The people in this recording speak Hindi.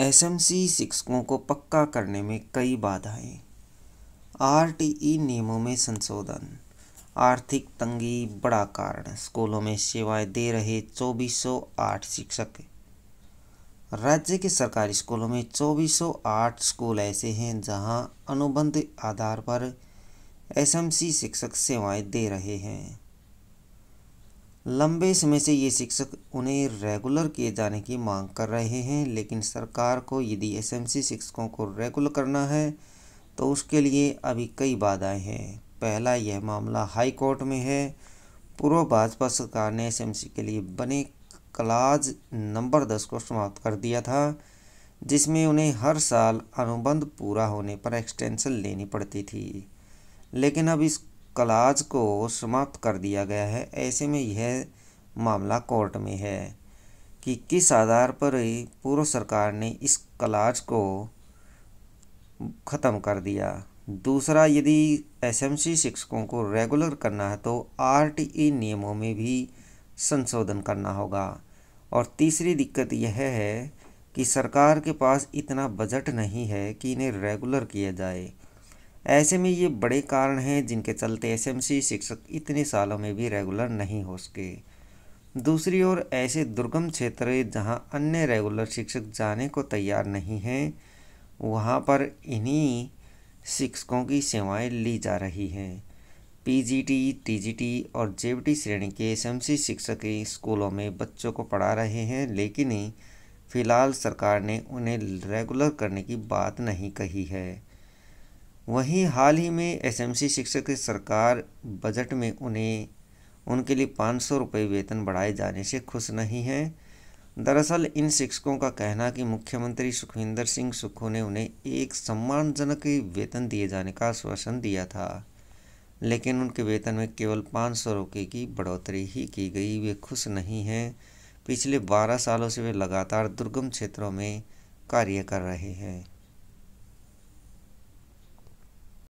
एसएमसी शिक्षकों को पक्का करने में कई बाधाएं आरटीई e नियमों में संशोधन आर्थिक तंगी बड़ा कारण स्कूलों में सेवाएं दे रहे 2408 शिक्षक राज्य के सरकारी स्कूलों में 2408 स्कूल ऐसे हैं जहां अनुबंध आधार पर एसएमसी शिक्षक सेवाएं दे रहे हैं लंबे समय से ये शिक्षक उन्हें रेगुलर किए जाने की मांग कर रहे हैं लेकिन सरकार को यदि एसएमसी शिक्षकों को रेगुलर करना है तो उसके लिए अभी कई बाधाएं हैं पहला यह मामला हाई कोर्ट में है पूर्व भाजपा सरकार ने सी के लिए बने क्लाज नंबर दस को समाप्त कर दिया था जिसमें उन्हें हर साल अनुबंध पूरा होने पर एक्सटेंशन लेनी पड़ती थी लेकिन अब इस क्लाज को समाप्त कर दिया गया है ऐसे में यह मामला कोर्ट में है कि किस आधार पर पूर्व सरकार ने इस क्लाज को ख़त्म कर दिया दूसरा यदि एसएमसी शिक्षकों को रेगुलर करना है तो आरटीई नियमों में भी संशोधन करना होगा और तीसरी दिक्कत यह है कि सरकार के पास इतना बजट नहीं है कि इन्हें रेगुलर किया जाए ऐसे में ये बड़े कारण हैं जिनके चलते एसएमसी शिक्षक इतने सालों में भी रेगुलर नहीं हो सके दूसरी ओर ऐसे दुर्गम क्षेत्र जहां अन्य रेगुलर शिक्षक जाने को तैयार नहीं हैं वहां पर इन्हीं शिक्षकों की सेवाएं ली जा रही हैं पीजीटी, टीजीटी और जेबीटी श्रेणी के एसएमसी शिक्षक स्कूलों में बच्चों को पढ़ा रहे हैं लेकिन फिलहाल सरकार ने उन्हें रेगुलर करने की बात नहीं कही है वहीं हाल ही में एसएमसी शिक्षक की सरकार बजट में उन्हें उनके लिए पाँच सौ रुपये वेतन बढ़ाए जाने से खुश नहीं हैं दरअसल इन शिक्षकों का कहना कि मुख्यमंत्री सुखविंदर सिंह सुक्खू ने उन्हें एक सम्मानजनक वेतन दिए जाने का आश्वासन दिया था लेकिन उनके वेतन में केवल पाँच सौ रुपये की बढ़ोतरी ही की गई वे खुश नहीं हैं पिछले बारह सालों से वे लगातार दुर्गम क्षेत्रों में कार्य कर रहे हैं